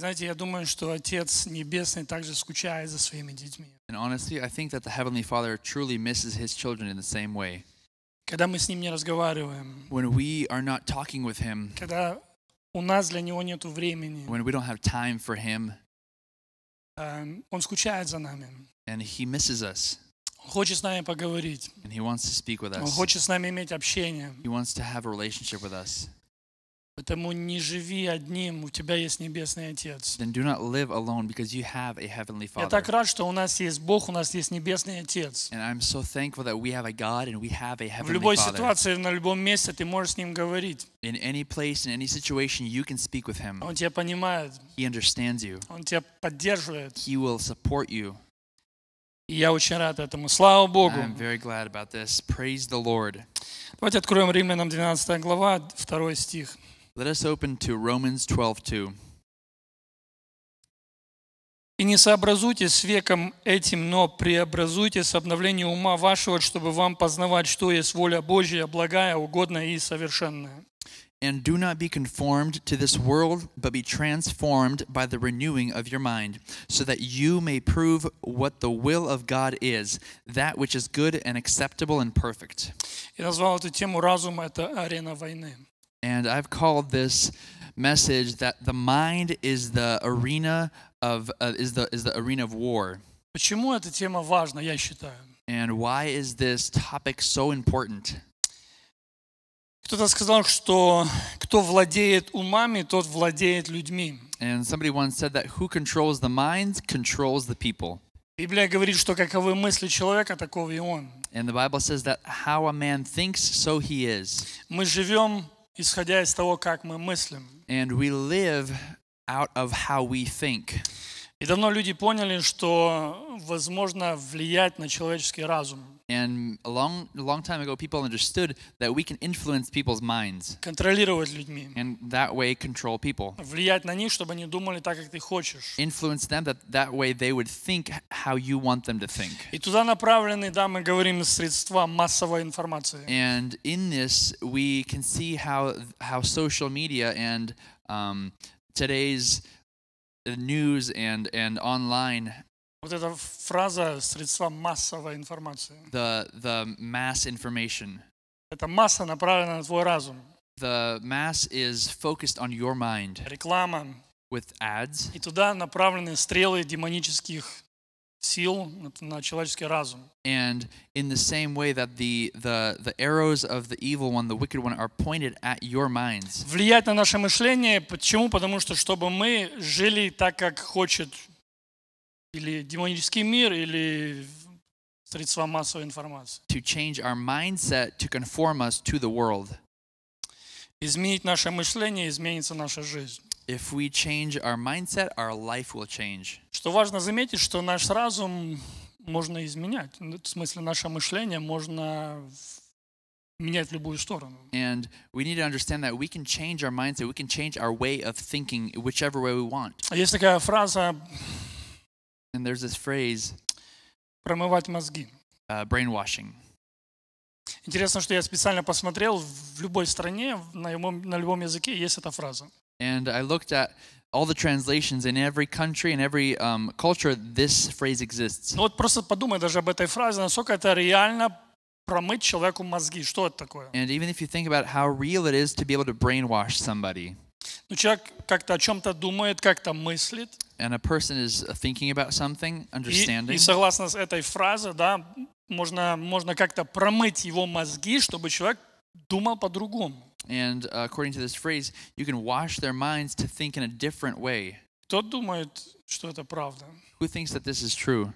Знаете, я думаю, что Отец Небесный также скучает за своими детьми. And honestly, I think that the Heavenly Father truly misses His children in the same way. Когда мы с Ним не разговариваем. When we are not talking with Him. Когда у нас для Него нет времени. When we don't have time for Him. Он скучает за нами. And He misses us. Он хочет с нами поговорить. And He wants to speak with us. Он хочет с нами иметь общение. He wants to have a relationship with us. Потому не живи одним, у тебя есть Небесный Отец. Then do not live alone because you have a heavenly Father. Я так рад, что у нас есть Бог, у нас есть Небесный Отец. And I'm so thankful that we have a God and we have a heavenly Father. В любой ситуации, на любом месте ты можешь с ним говорить. In any place, in any situation, you can speak with him. Он тебя понимает. He understands you. Он тебя поддерживает. He will support you. И я очень рад этому. Слава Богу. I'm very glad about this. Praise the Lord. Давайте откроем Римлянам 12 глава, 2 стих. Let us open to Romans 12:2. И не сообразуйтесь с веком этим, но преобразуйтесь обновление ума вашего, чтобы вам познавать, что есть воля Божья, благая, угодная и совершенная. And do not be conformed to this world, but be transformed by the renewing of your mind, so that you may prove what the will of God is, that which is good and acceptable and perfect. Я назвал эту тему разума это арена войны. And I've called this message that the mind is the arena of uh, is the is the arena of war. Почему эта тема важна, я считаю? And why is this topic so important? Кто-то сказал, что кто владеет умами, тот владеет людьми. And somebody once said that who controls the mind controls the people. Библия говорит, что каковы мысли человека, таков и он. And the Bible says that how a man thinks, so he is. Мы живем исходя из того, как мы мыслим. And we live out of how we think. И давно люди поняли, что возможно влиять на человеческий разум. And a long, a long time ago, people understood that we can influence people's minds. And that way control people. них, так, Influence them that that way they would think how you want them to think. да, говорим And in this, we can see how how social media and um, today's news and and online Вот эта фраза «средства массовой информации». The, the mass information. Эта масса направлена на твой разум. The mass is focused on your mind. Реклама. With ads. И туда направлены стрелы демонических сил на человеческий разум. And in the same way that the, the, the arrows of the evil one, the wicked one, are pointed at your minds. Влиять на наше мышление. Почему? Потому что чтобы мы жили так, как хочет или демонический мир, или средства массовой информации. To change our mindset to conform us to the world. Изменить наше мышление, изменится наша жизнь. If we change our mindset, our life will change. Что важно заметить, что наш разум можно изменять. Ну, в смысле, наше мышление можно менять в любую сторону. And we need to understand that we can change our mindset, we can change our way of thinking whichever way we want. А есть такая фраза And there's this phrase, промывать мозги. Uh, brainwashing. Интересно, что я специально посмотрел, в любой стране, на любом, на любом языке есть эта фраза. And I looked at all the translations in every country and every um, culture this phrase exists. Ну вот просто подумай даже об этой фразе, насколько это реально промыть человеку мозги. Что это такое? And even if you think about how real it is to be able to brainwash somebody. Ну человек как-то о чем-то думает, как-то мыслит. and a person is thinking about something, understanding. И, и согласно с этой да, можно можно как-то промыть его мозги, чтобы человек думал по-другому. And uh, according to this phrase, you can wash their minds to think in a different way. Кто думает, что это правда? Who thinks that this is true?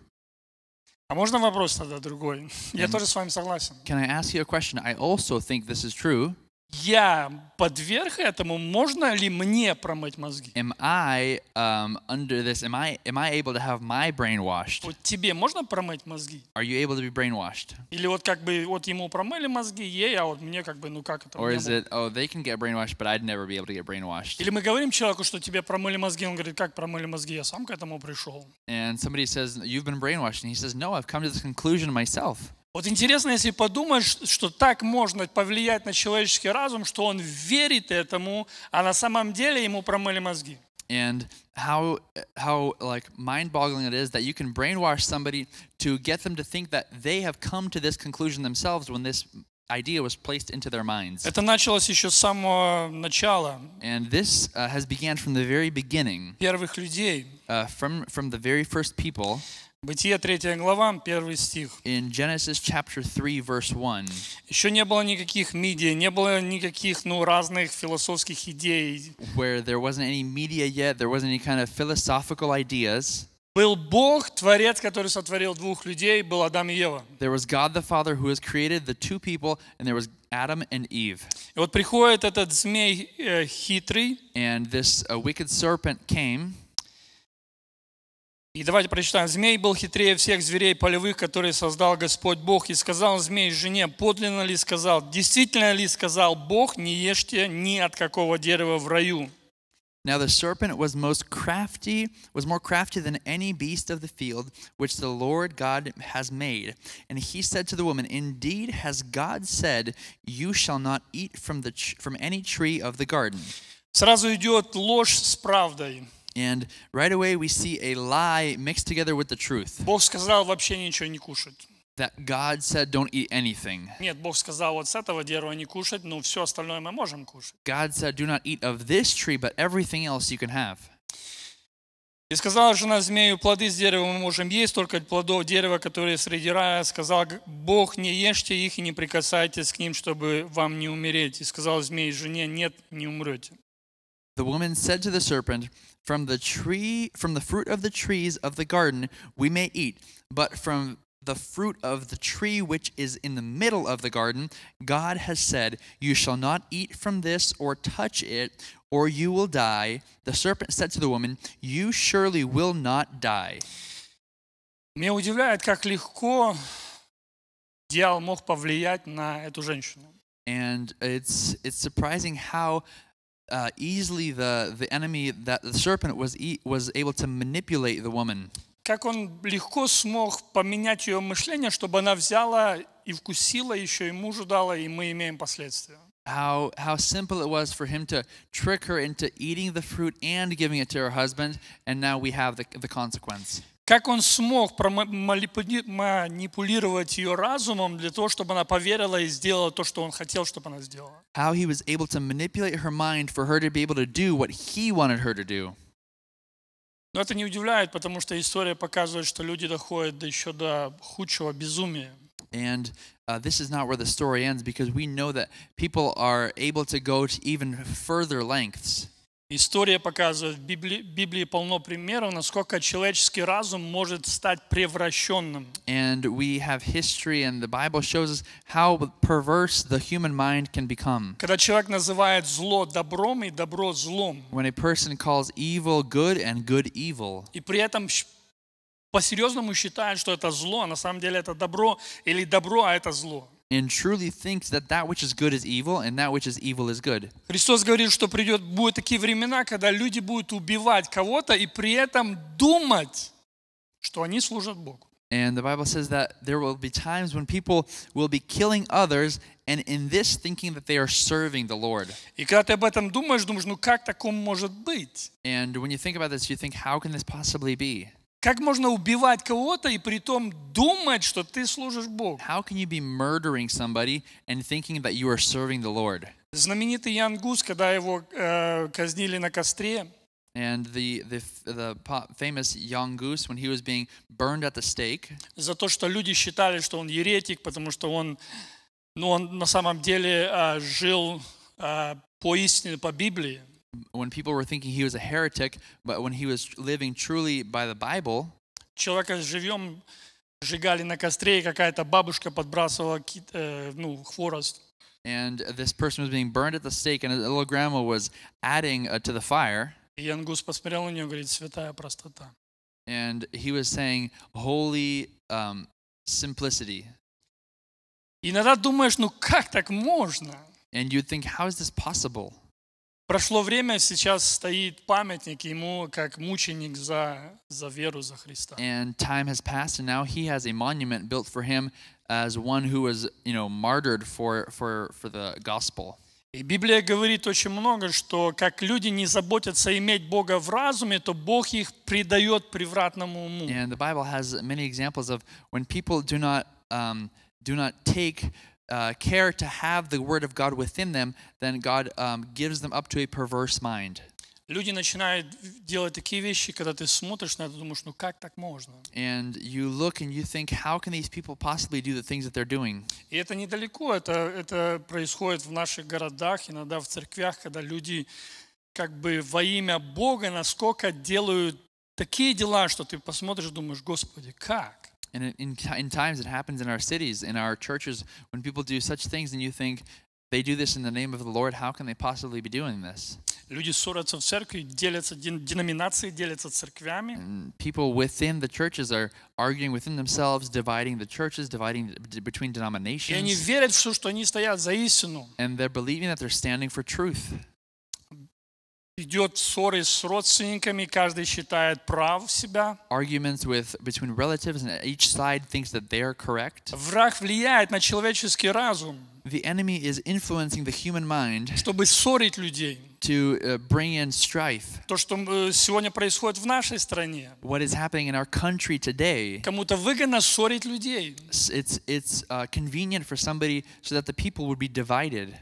А можно вопрос тогда другой? And Я тоже с вами согласен. Can I ask you a question? I also think this is true. я подверг этому, можно ли мне промыть мозги? Am I um, under this? Am I am I able to have my brain washed? Вот тебе можно промыть мозги? Are you able to be brainwashed? Или вот как бы вот ему промыли мозги, ей, а вот мне как бы ну как это? Or is it oh they can get brainwashed, but I'd never be able to get brainwashed? Или мы говорим человеку, что тебе промыли мозги, он говорит, как промыли мозги, я сам к этому пришел. And somebody says you've been brainwashed, and he says no, I've come to this conclusion myself. Вот интересно, если что так можно повлиять на человеческий разум, что он верит этому, а на самом деле ему промыли мозги. And how how like mind-boggling it is that you can brainwash somebody to get them to think that they have come to this conclusion themselves when this idea was placed into their minds. Это началось еще с самого начала. And this uh, has began from the very beginning. Первых людей. Uh, from from the very first people. Бытие 3 глава, 1 стих. In Genesis chapter 3 verse 1. Еще не было никаких медиа, не было никаких, ну, разных философских идей. Where there wasn't any media yet, there wasn't any kind of philosophical ideas. Был Бог, Творец, который сотворил двух людей, был Адам и Ева. There was God the Father who has created the two people, and there was Adam and Eve. И вот приходит этот змей хитрый. And this wicked serpent came. И давайте прочитаем. «Змей был хитрее всех зверей полевых, которые создал Господь Бог. И сказал змей жене, подлинно ли сказал, действительно ли сказал Бог, не ешьте ни от какого дерева в раю». Now the serpent was most crafty, was more crafty than any beast of the field which the Lord God has made. And he said to the woman, Indeed, has God said, You shall not eat from, the, from any tree of the garden. Сразу идет ложь с правдой. And right away we see a lie mixed together with the truth. Бог сказал вообще ничего не кушать. That God said don't eat anything. Нет, Бог сказал вот с этого дерева не кушать, но все остальное мы можем кушать. God said do not eat of this tree, but everything else you can have. И сказала жена змею, плоды с дерева мы можем есть, только плодов дерева, которые среди рая. Сказал Бог, не ешьте их и не прикасайтесь к ним, чтобы вам не умереть. И сказал змей жене, нет, не умрете. The woman said to the serpent, from the tree, from the fruit of the trees of the garden we may eat, but from the fruit of the tree which is in the middle of the garden, God has said, You shall not eat from this or touch it, or you will die. The serpent said to the woman, You surely will not die. Меня удивляет, как легко дьявол мог повлиять на эту женщину. And it's, it's surprising how uh, easily the, the enemy, that the serpent was, e was able to manipulate the woman. Как он легко смог поменять ее мышление, чтобы она взяла и вкусила еще, и мужу дала, и мы имеем последствия. How, how simple it was for him to trick her into eating the fruit and giving it to her husband, and now we have the, the consequence. Как он смог манипулировать ее разумом для того, чтобы она поверила и сделала то, что он хотел, чтобы она сделала? How he was able to manipulate her mind for her to be able to do what he wanted her to do. Но это не удивляет, потому что история показывает, что люди доходят еще до худшего безумия. And uh, this is not where the story ends because we know that people are able to go to even further lengths. История показывает, в Библии, Библии полно примеров, насколько человеческий разум может стать превращенным. And we have history, and the Bible shows us how perverse the human mind can become. Когда человек называет зло добром и добро злом. When a person calls evil good and good evil. И при этом по-серьезному считает, что это зло, а на самом деле это добро, или добро, а это зло. and truly thinks that that which is good is evil and that which is evil is good. Христос говорит, что придет будут такие времена, когда люди будут убивать кого-то и при этом думать, что они служат Богу. And the Bible says that there will be times when people will be killing others and in this thinking that they are serving the Lord. И когда ты об этом думаешь, думаешь, ну как такому может быть? And when you think about this, you think, how can this possibly be? Как можно убивать кого-то и при том думать, что ты служишь Богу? How can you be murdering somebody and thinking that you are serving the Lord? Знаменитый Ян Гус, когда его э, казнили на костре. And the, the, the famous Jan Gus, when he was being burned at the stake. За то, что люди считали, что он еретик, потому что он, ну, он на самом деле э, жил э, по истине, по Библии. when people were thinking he was a heretic, but when he was living truly by the Bible, человека сжигали на костре, и какая-то бабушка подбрасывала э, ну, хворост. And this person was being burned at the stake, and a little grandma was adding uh, to the fire. И Ангус посмотрел на нее говорит, святая простота. And he was saying, holy um, simplicity. Иногда думаешь, ну как так можно? And you'd think, how is this possible? Прошло время, сейчас стоит памятник ему как мученик за, за веру за Христа. And time has passed, and now he has a monument built for him as one who was, you know, martyred for, for, for the gospel. И Библия говорит очень много, что как люди не заботятся иметь Бога в разуме, то Бог их предает превратному уму. And the Bible has many examples of when people do not, um, do not take uh, care to have the word of God within them, then God um, gives them up to a perverse mind. Люди начинают делать такие вещи, когда ты смотришь на это, думаешь, ну как так можно? And you look and you think, how can these people possibly do the things that they're doing? И это недалеко, это, это происходит в наших городах, иногда в церквях, когда люди как бы во имя Бога насколько делают такие дела, что ты посмотришь и думаешь, Господи, как? And in, in times it happens in our cities, in our churches, when people do such things and you think, they do this in the name of the Lord, how can they possibly be doing this? Люди ссорятся в церкви, делятся деноминации, делятся церквями. people within the churches are arguing within themselves, dividing the churches, dividing between denominations. И они верят что они стоят за истину. And they're believing that they're standing for truth. Идет ссоры с родственниками, каждый считает прав себя. Arguments with between relatives and each side thinks that they are correct. Враг влияет на человеческий разум. The enemy is influencing the human mind. Чтобы ссорить людей. To uh, bring in strife. То, что э, сегодня происходит в нашей стране. What is happening in our country today. Кому-то выгодно ссорить людей. It's it's uh, convenient for somebody so that the people would be divided.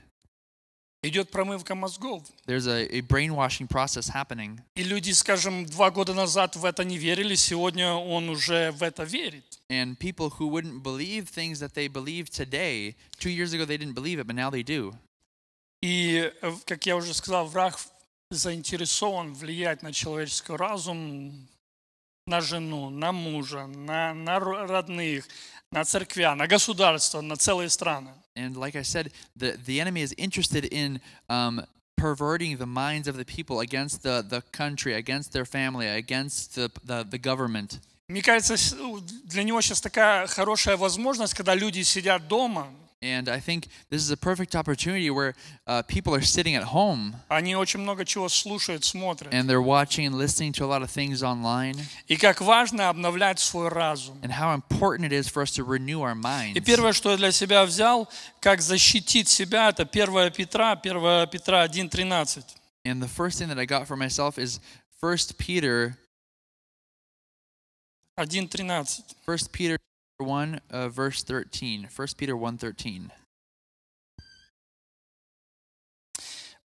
Идет промывка мозгов. There's a, a brainwashing process happening. И люди, скажем, два года назад в это не верили, сегодня он уже в это верит. And people who wouldn't believe things that they believe today, two years ago they didn't believe it, but now they do. И, э, как я уже сказал, враг заинтересован влиять на человеческий разум, на жену, на мужа, на, на родных, на церквя, на государство, на целые страны. And like I said, the, the enemy is interested in um, perverting the minds of the people against the, the country, against their family, against the, the, the government. Мне кажется, для него сейчас такая хорошая возможность, когда люди сидят дома, And I think this is a perfect opportunity where uh, people are sitting at home. Они очень много чего слушают, смотрят. And they're watching and listening to a lot of things online. И как важно обновлять свой разум. And how important it is for us to renew our minds. И первое, что я для себя взял, как защитить себя, это 1 Петра, 1 Петра 1:13. And the first thing that I got for myself is 1 Peter 1:13. 1 Peter 1 uh, verse 13 1 peter 1 13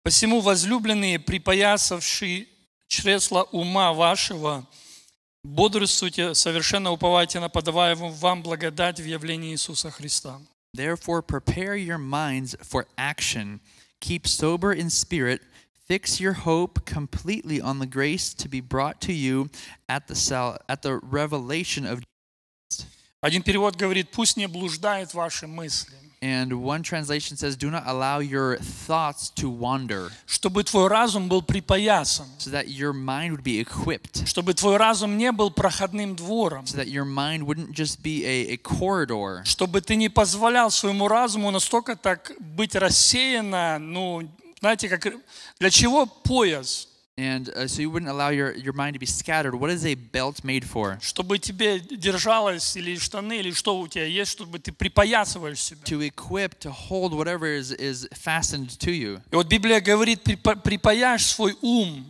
посему возлюбленные припоясавши чресла ума вашего бодрствуйте совершенно уповайте на подаваемую вам благодать в явлении иисуса христа therefore prepare your minds for action keep sober in spirit Fix your hope completely on the grace to be brought to you at the, at the revelation of Один перевод говорит, пусть не блуждают ваши мысли. And one translation says, do not allow your thoughts to wander. Чтобы твой разум был припоясан. So that your mind would be equipped. Чтобы твой разум не был проходным двором. So that your mind wouldn't just be a, a corridor. Чтобы ты не позволял своему разуму настолько так быть рассеяно, ну, знаете, как для чего пояс? And uh, so you wouldn't allow your, your mind to be scattered. What is a belt made for? Чтобы тебе держалось или штаны или что у тебя есть, чтобы ты припоясываешь себя. To equip, to hold whatever is is fastened to you. И вот Библия говорит, припаяшь свой ум.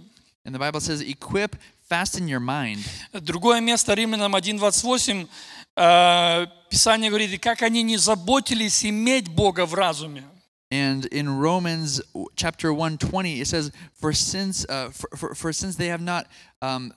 And the Bible says, equip, fasten your mind. Другое место Римлянам 1:28 э, Писание говорит, как они не заботились иметь Бога в разуме. And in Romans chapter 120, it says, For since, uh, for, for, for, since they have not um,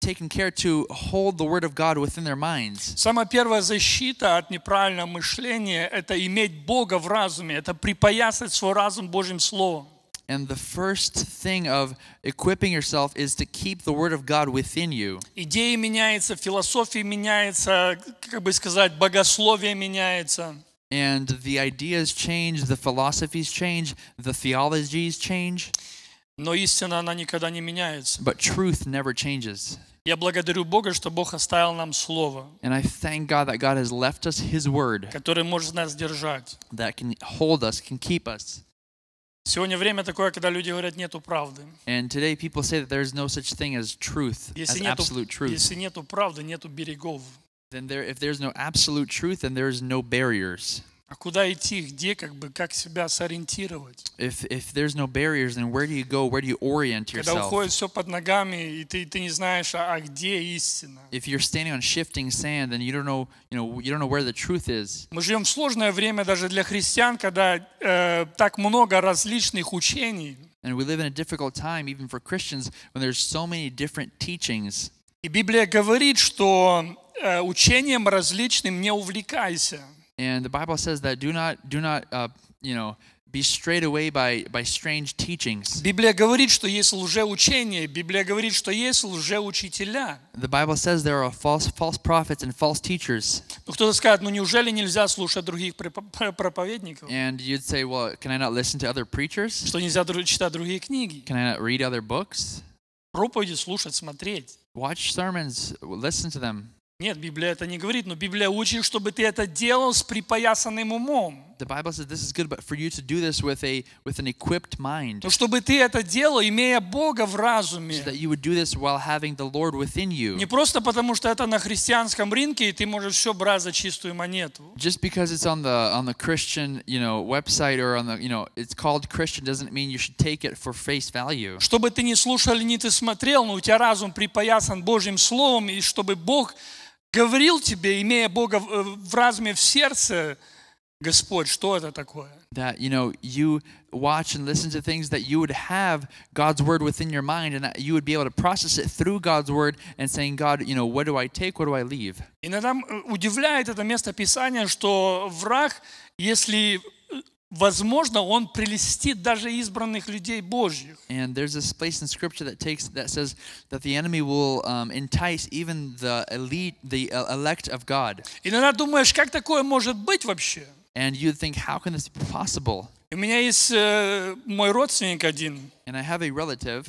taken care to hold the word of God within their minds. Сама первая защита от неправильного мышления – это иметь Бога в разуме, это припоясать свой разум Божьим Словом. And the first thing of equipping yourself is to keep the word of God within you. Идея меняется, философия меняется, как бы сказать, богословие меняется and the ideas change, the philosophies change, the theologies change. Но истина, она никогда не меняется. But truth never changes. Я благодарю Бога, что Бог оставил нам Слово, And I thank God that God has left us His Word которое может нас держать. that can hold us, can keep us. Сегодня время такое, когда люди говорят, нету правды. And today people say that there's no such thing as truth, as нету, absolute truth. если нету правды, нету берегов then there, if there's no absolute truth, then there's no barriers. А куда идти, где, как бы, как себя сориентировать? If, if there's no barriers, then where do you go? Where do you orient yourself? Когда уходит все под ногами, и ты, ты не знаешь, а, а где истина? If you're standing on shifting sand, then you don't know, you know, you don't know where the truth is. Мы живем в сложное время даже для христиан, когда э, так много различных учений. And we live in a difficult time, even for Christians, when there's so many different teachings. И Библия говорит, что Э, учением различным не увлекайся. And the Bible says that do not, do not, uh, you know, be strayed away by, by strange teachings. Библия говорит, что есть лжеучение. Библия говорит, что есть лжеучителя. The Bible says there are false, false prophets and false teachers. Ну, кто-то скажет, ну неужели нельзя слушать других проповедников? And you'd say, well, can I not listen to other preachers? Что нельзя читать другие книги? Can I not read other books? Проповеди слушать, смотреть. Watch sermons, listen to them. Нет, Библия это не говорит, но Библия учит, чтобы ты это делал с припоясанным умом. The Bible says this is good, but for you to do this with a with an equipped mind. Но чтобы ты это делал, имея Бога в разуме. So that you would do this while having the Lord within you. Не просто потому, что это на христианском рынке и ты можешь все брать за чистую монету. Just because it's on the on the Christian, you know, website or on the, you know, it's called Christian doesn't mean you should take it for face value. Чтобы ты не слушал, не ты смотрел, но у тебя разум припоясан Божьим словом и чтобы Бог говорил тебе, имея Бога в разуме в сердце, Господь, что это такое? That, you know, you watch and listen to things that you would have God's word within your mind and that you would be able to process it through God's word and saying, God, you know, what do I take, what do I leave? Иногда удивляет это место Писания, что враг, если возможно, он прелестит даже избранных людей Божьих. And there's this place in Scripture that takes that says that the enemy will um, entice even the elite, the uh, elect of God. Иногда думаешь, как такое может быть вообще? And you think, how can this be possible? У меня есть э, мой родственник один. And I have a relative.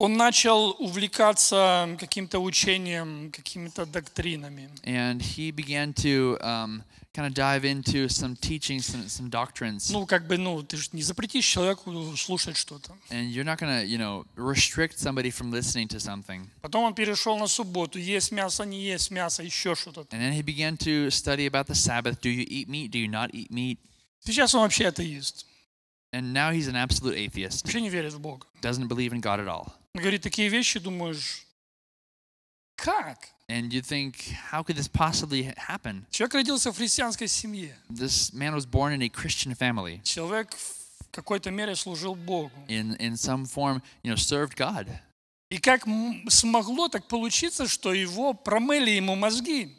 Он начал увлекаться каким-то учением, какими-то доктринами. And he began to um, kind of dive into some teachings, some, some doctrines. Ну, как бы, ну, ты же не запретишь человеку слушать что-то. And you're not gonna, you know, restrict somebody from listening to something. Потом он перешел на субботу, есть мясо, не есть мясо, еще что-то. And then he began to study about the Sabbath. Do you eat meat? Do you not eat meat? Сейчас он вообще атеист. And now he's an absolute atheist. Вообще не верит в Бога. Doesn't believe in God at all. Говорит такие вещи, думаешь, как? And you think, how could this possibly happen? Человек родился в христианской семье. This man was born in a Christian family. Человек в какой-то мере служил Богу. In in some form, you know, served God. И как смогло так получиться, что его промыли ему мозги?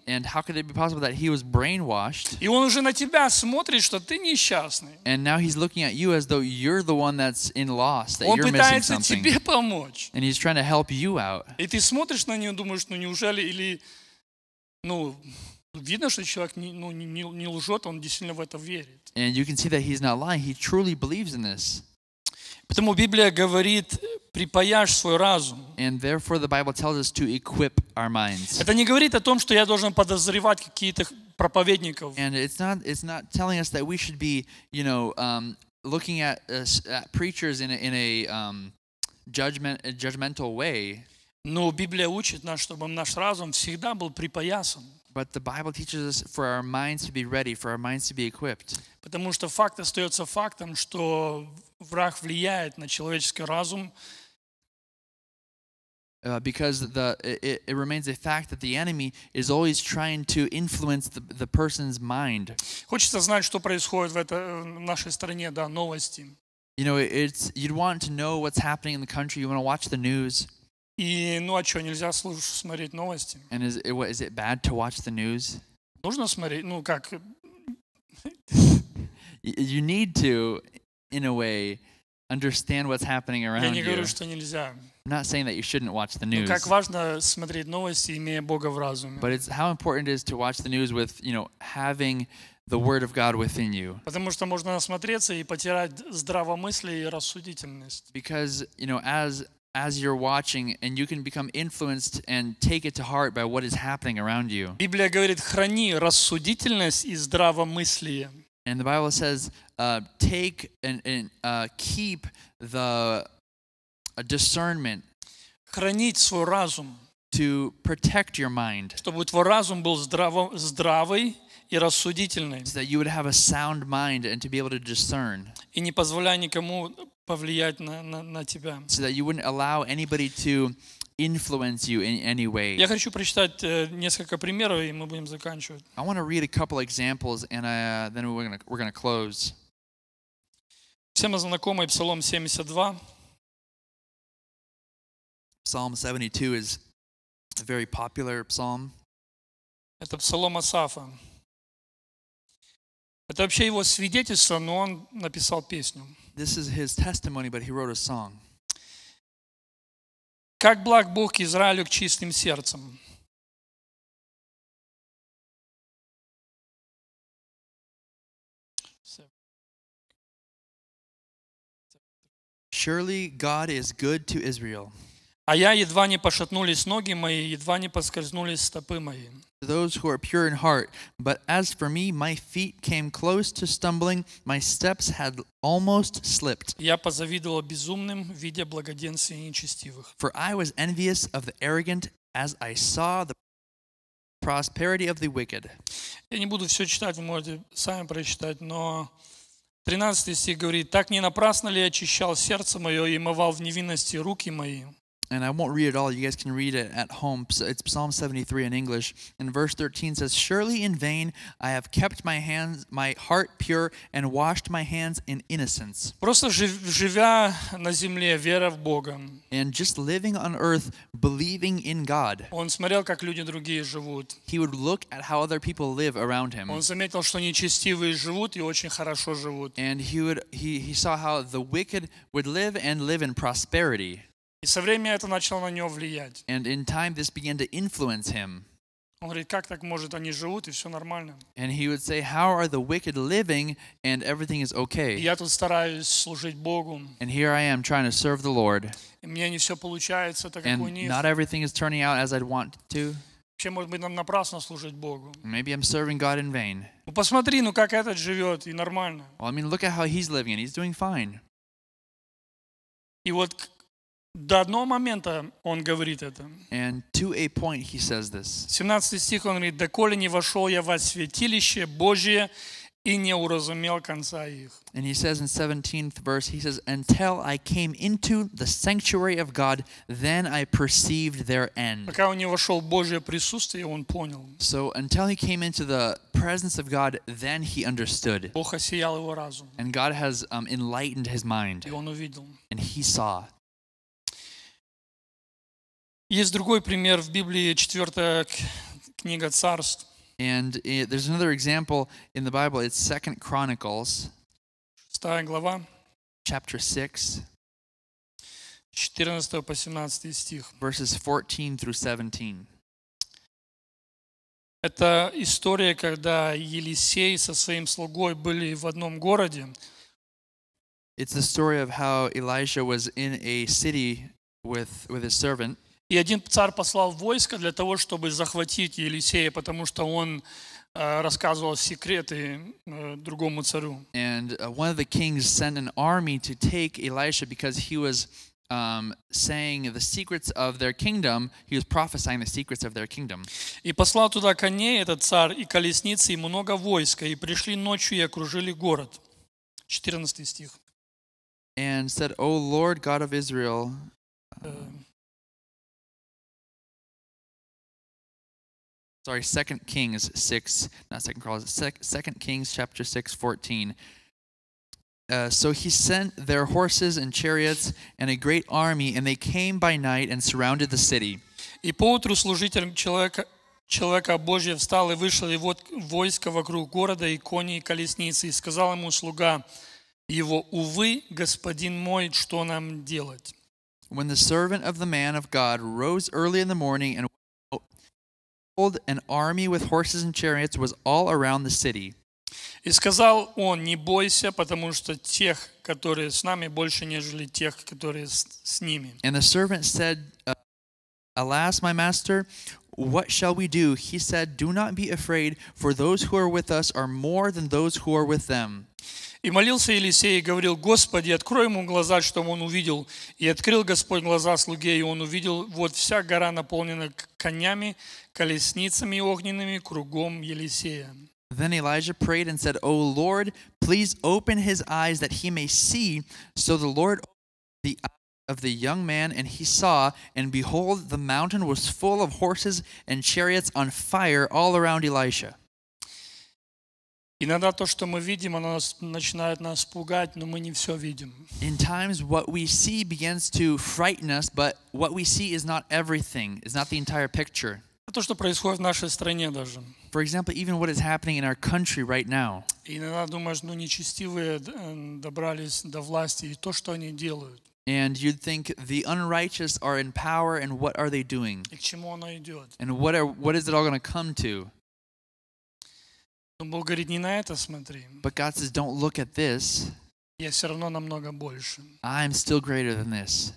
И он уже на тебя смотрит, что ты несчастный. он you're something. пытается тебе помочь. And he's trying to help you out. И ты смотришь на него, думаешь, ну неужели или ну видно, что человек не, ну, не, не лжет, он действительно в это верит. And you can see that he's not lying. He truly believes in this. Потому Библия говорит припаяшь свой разум. And therefore the Bible tells us to equip our minds. Это не говорит о том, что я должен подозревать какие-то проповедников. And it's not it's not telling us that we should be, you know, um, looking at, uh, at preachers in a, in a um, judgment a judgmental way. Но Библия учит нас, чтобы наш разум всегда был припоясан. But the Bible teaches us for our minds to be ready, for our minds to be equipped. Потому что факт остается фактом, что враг влияет на человеческий разум uh, because the it, it, remains a fact that the enemy is always trying to influence the, the person's mind. Хочется знать, что происходит в, это, в э, нашей стране, да, новости. You know, it's you'd want to know what's happening in the country. You want to watch the news. И ну а что, нельзя слушать, смотреть новости? And is it, what, is it bad to watch the news? Нужно смотреть, ну как? you need to, in a way understand what's happening around you. говорю, что нельзя. I'm not saying that you shouldn't watch the news. Но как важно смотреть новости, имея Бога в разуме. But it's how important it is to watch the news with, you know, having the word of God within you. Потому что можно насмотреться и потерять здравомыслие и рассудительность. Because, you know, as as you're watching and you can become influenced and take it to heart by what is happening around you. Библия говорит: "Храни рассудительность и здравомыслие". And the Bible says, uh, take and, and uh, keep the uh, discernment. Хранить свой разум. To protect your mind. Чтобы твой разум был здраво, здравый и рассудительный. So that you would have a sound mind and to be able to discern. И не позволяй никому повлиять на, на, на тебя. So that you wouldn't allow anybody to influence you in any way. Я хочу прочитать э, несколько примеров, и мы будем заканчивать. I want to read a couple examples, and uh, then we're going we're gonna close. Всем знакомый Псалом 72. Psalm 72 is a very popular psalm. Это Псалом Асафа. Это вообще его свидетельство, но он написал песню. This is his testimony, but he wrote a song. Как благ Бог Израилю к чистым сердцем. Surely God is good to Israel. А я едва не пошатнулись ноги мои, едва не поскользнулись стопы мои. those who are pure in heart. But as for me, my feet came close to stumbling, my steps had almost slipped. Я позавидовал безумным, видя благоденствие нечестивых. For I was envious of the arrogant as I saw the prosperity of the wicked. Я не буду все читать, вы можете сами прочитать, но 13 стих говорит, «Так не напрасно ли я очищал сердце мое и мывал в невинности руки мои?» and I won't read it all. You guys can read it at home. It's Psalm 73 in English. And verse 13 says, "Surely in vain I have kept my hands, my heart pure, and washed my hands in innocence." Просто живя на земле, вера в Бога. And just living on earth, believing in God. Он смотрел, как люди другие живут. He would look at how other people live around him. Он заметил, что нечестивые живут и очень хорошо живут. And he would he he saw how the wicked would live and live in prosperity. И со временем это начало на него влиять. And in time this began to influence him. Он говорит, как так может, они живут и все нормально. And he would say, how are the wicked living and everything is okay? И я тут стараюсь служить Богу. And here I am trying to serve the Lord. И мне не все получается так, как And у них. not everything is turning out as I'd want to. Вообще, может быть, нам напрасно служить Богу. Maybe I'm serving God in vain. Ну посмотри, ну как этот живет и нормально. Well, I mean, look at how he's living and he's doing fine. И вот До одного момента он говорит это. And to a point he says this. 17 стих он говорит, «Доколе не вошел я во святилище Божие и не уразумел конца их». And he says in 17th verse, he says, «Until I came into the sanctuary of God, then I perceived their end». Пока он не вошел в Божье присутствие, он понял. So until he came into the presence of God, then he understood. Бог осиял его разум. And God has um, enlightened his mind. И он увидел. And he saw. Есть другой пример в Библии, четвертая книга Царств. And it, there's another example in the Bible. It's Second Chronicles, шестая глава, chapter six, 14 по 17 стих. Verses 14 through 17. Это история, когда Елисей со своим слугой были в одном городе. It's the story of how Elijah was in a city with, with his servant. И один царь послал войско для того, чтобы захватить Елисея, потому что он э, рассказывал секреты э, другому царю. And э, one of the kings sent an army to take Elisha because he was um, saying the secrets of their kingdom. He was prophesying the secrets of their kingdom. И послал туда коней этот царь и колесницы и много войска и пришли ночью и окружили город. 14 стих. And said, O Lord God of Israel. Uh, sorry, Second Kings 6, not Second Chronicles, Second Kings chapter 6, 14. Uh, so he sent their horses and chariots and a great army, and they came by night and surrounded the city. И поутру служитель человека, человека Божия встал и вышел, и вот войско вокруг города, и кони, и колесницы. И сказал ему слуга его, «Увы, господин мой, что нам делать?» When the servant of the man of God rose early in the morning and an army with horses and chariots was all around the city. И сказал он, не бойся, потому что тех, которые с нами, больше, нежели тех, которые с, ними. And the servant said, uh, Alas, my master, what shall we do? He said, Do not be afraid, for those who are with us are more than those who are with them. И молился Елисей и говорил, Господи, открой ему глаза, чтобы он увидел. И открыл Господь глаза слуге, и он увидел, вот вся гора наполнена конями, колесницами огненными, кругом Елисея. Then Elijah prayed and said, O Lord, please open his eyes that he may see. So the Lord opened the eyes of the young man, and he saw, and behold, the mountain was full of horses and chariots on fire all around Elisha. Иногда то, что мы видим, оно начинает нас пугать, но мы не все видим. In times what we see begins to frighten us, but what we see is not everything, is not the entire picture. То, что происходит в нашей стране даже. For example, even what is happening in our country right now. Иногда думаешь, ну нечестивые э, добрались до власти и то, что они делают. And you'd think the unrighteous are in power, and what are they doing? And what are what is it all going to come to? Но Бог говорит, не на это смотри. But God says, don't look at this. Я все равно намного больше. I'm still greater than this.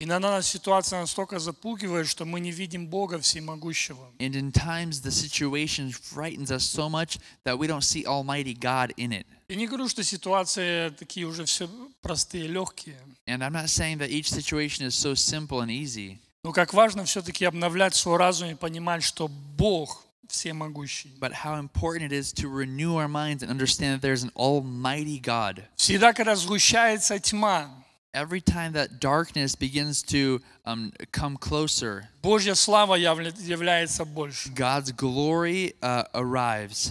Иногда нас ситуация настолько запугивает, что мы не видим Бога всемогущего. And in times the situation frightens us so much that we don't see Almighty God in it. Я не говорю, что ситуации такие уже все простые, легкие. And I'm not saying that each situation is so simple and easy. Но как важно все-таки обновлять свой разум и понимать, что Бог всемогущий. But how important it is to renew our minds and understand that there's an almighty God. Всегда, когда сгущается тьма, every time that darkness begins to um, come closer, God's glory uh, arrives.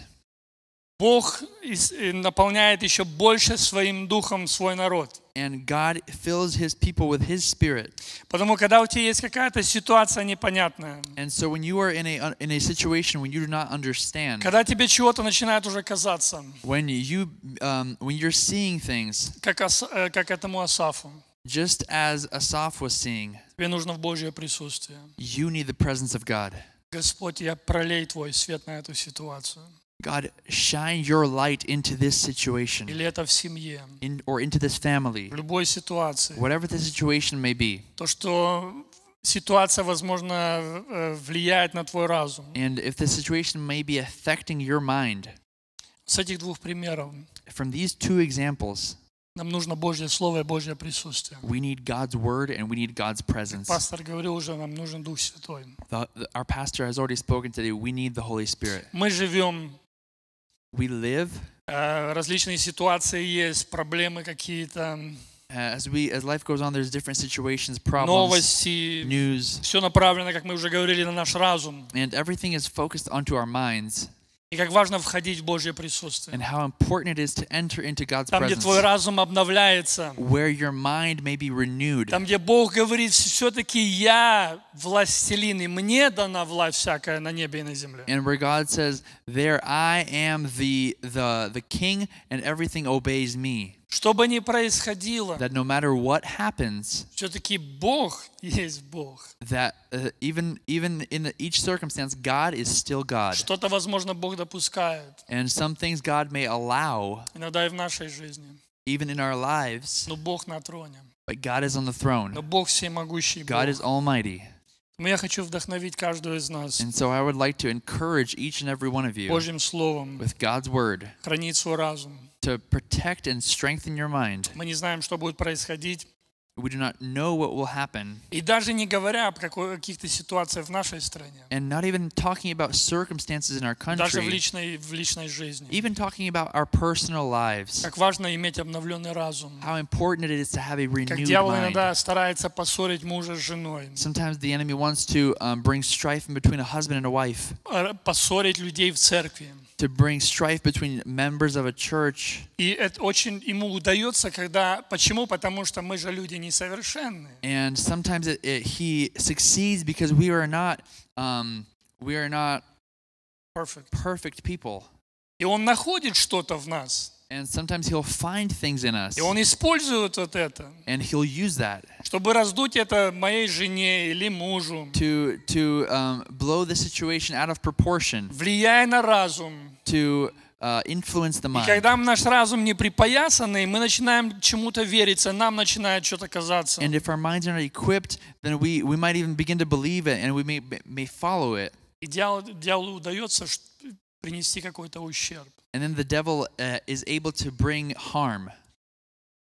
Бог э, наполняет еще больше своим духом свой народ. And God fills his people with his spirit. Потому когда у тебя есть какая-то ситуация непонятная. And so when you are in a uh, in a situation when you do not understand. Когда тебе чего-то начинает уже казаться. When you um, when you're seeing things. Как э, как этому Асафу. Just as Asaph was seeing. Тебе нужно в Божье присутствие. You need the presence of God. Господь, я пролей твой свет на эту ситуацию. God, shine your light into this situation. семье. In, or into this family. ситуации. Whatever the situation may be. То, что ситуация, возможно, э, влияет на твой разум. And if the situation may be affecting your mind. С этих двух примеров. From these two examples. Нам нужно Божье Слово и Божье присутствие. We need God's Word and we need God's presence. Пастор говорил уже, нам нужен Дух Святой. The, the, our pastor has already spoken today, we need the Holy Spirit. Мы живем we live. Э, различные ситуации есть, проблемы какие-то. Э, as we as life goes on, there's different situations, problems, новости, news. Все направлено, как мы уже говорили, на наш разум. And everything is focused onto our minds. И как важно входить в Божье присутствие. And how important it is to enter into God's Там, где твой разум обновляется. Where your mind may be renewed. Там, где Бог говорит, все-таки я властелин, и мне дана власть всякая на небе и на земле. And where God says, there I am the, the, the king, and everything obeys me. Что бы ни происходило, that no matter what happens, все-таки Бог есть Бог. That uh, even even in each circumstance, God is still God. Что-то возможно Бог допускает. And some things God may allow. Иногда и в нашей жизни. Even in our lives. Но Бог на троне. But God is on the throne. Но Бог всемогущий. God is Almighty. Но я хочу вдохновить каждого из нас. And so I would like to encourage each and every one of you. Божьим словом. With God's word. Хранить свой разум to protect and strengthen your mind. Мы не знаем, что будет происходить. We do not know what will happen. И даже не говоря о каких-то ситуациях в нашей стране. And not even talking about circumstances in our country. Даже в личной в личной жизни. Even talking about our personal lives. Как важно иметь обновленный разум. How important it is to have a renewed mind. Как дьявол иногда старается поссорить мужа с женой. Sometimes the enemy wants to um, bring strife in between a husband and a wife. Поссорить людей в церкви. To bring strife between members of a church. И это очень ему удается, когда почему? Потому что мы же люди не and sometimes it, it, he succeeds because we are not um, we are not perfect perfect people. И он находит что-то в нас. And sometimes he'll find things in us. И он использует вот это. And he'll use that. Чтобы раздуть это моей жене или мужу. To to um, blow the situation out of proportion. Влияя на разум. To Э, influence the mind. И когда наш разум не припоясанный, мы начинаем чему-то вериться, нам начинает что-то казаться. And if our minds are not equipped, then we, we might even begin to believe it and we may, may follow it. И дьяволу удается принести какой-то ущерб. And then the devil uh, is able to bring harm.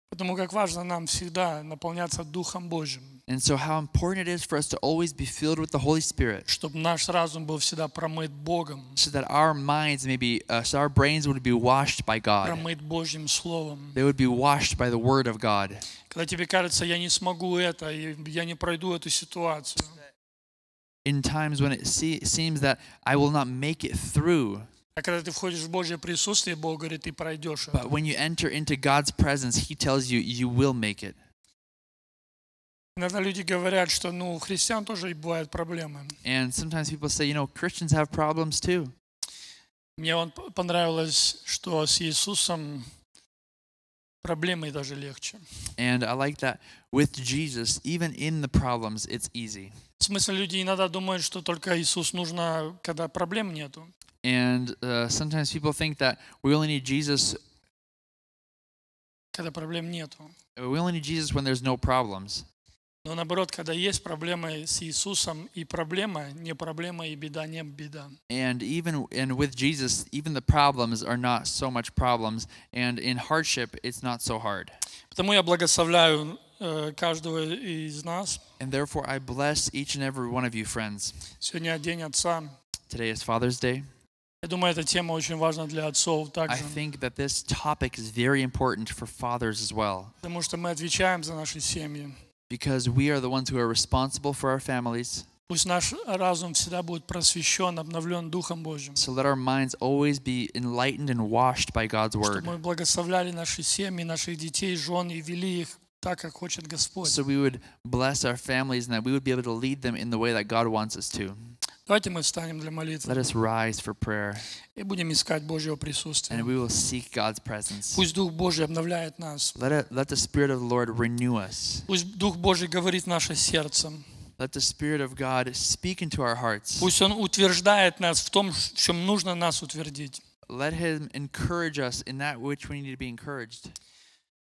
Потому как важно нам всегда наполняться Духом Божьим. And so how important it is for us to always be filled with the Holy Spirit. Чтобы наш разум был всегда промыт Богом. So that our minds may be, uh, so our brains would be washed by God. Промыт Божьим Словом. They would be washed by the Word of God. Когда тебе кажется, я не смогу это, я не пройду эту ситуацию. In times when it see, seems that I will not make it through. А когда ты входишь в Божье присутствие, Бог говорит, ты пройдешь. But when you enter into God's presence, He tells you, you will make it. Иногда люди говорят, что ну, у христиан тоже бывают проблемы. And sometimes people say, you know, Christians have problems too. Мне он понравилось, что с Иисусом проблемы даже легче. And I like that with Jesus, even in the problems, it's easy. В смысле, люди иногда думают, что только Иисус нужно, когда проблем нету. And uh, sometimes people think that we only need Jesus когда проблем нету. We only need Jesus when there's no problems. Но наоборот, когда есть проблемы с Иисусом и проблема, не проблема и беда не беда. And even and with Jesus, even the problems are not so much problems, and in hardship it's not so hard. Потому я благословляю каждого из нас. And therefore I bless each and every one of you, friends. Сегодня день отца. Today is Father's Day. Я думаю, эта тема очень важна для отцов также. I think that this topic is very important for fathers as well. Потому что мы отвечаем за наши семьи. because we are the ones who are responsible for our families. Пусть наш разум всегда будет просвещен, обновлен Духом Божьим. So let our minds always be enlightened and washed by God's word. Чтобы мы благословляли наши семьи, наших детей, жен и вели их так, как хочет Господь. So we would bless our families and that we would be able to lead them in the way that God wants us to. Давайте мы встанем для молитвы. Let us rise for prayer. И будем искать Божьего присутствия. And we will seek God's presence. Пусть Дух Божий обновляет нас. Let, it, let the Spirit of the Lord renew us. Пусть Дух Божий говорит наше сердце. Let the Spirit of God speak into our hearts. Пусть Он утверждает нас в том, в чем нужно нас утвердить. Let Him encourage us in that which we need to be encouraged.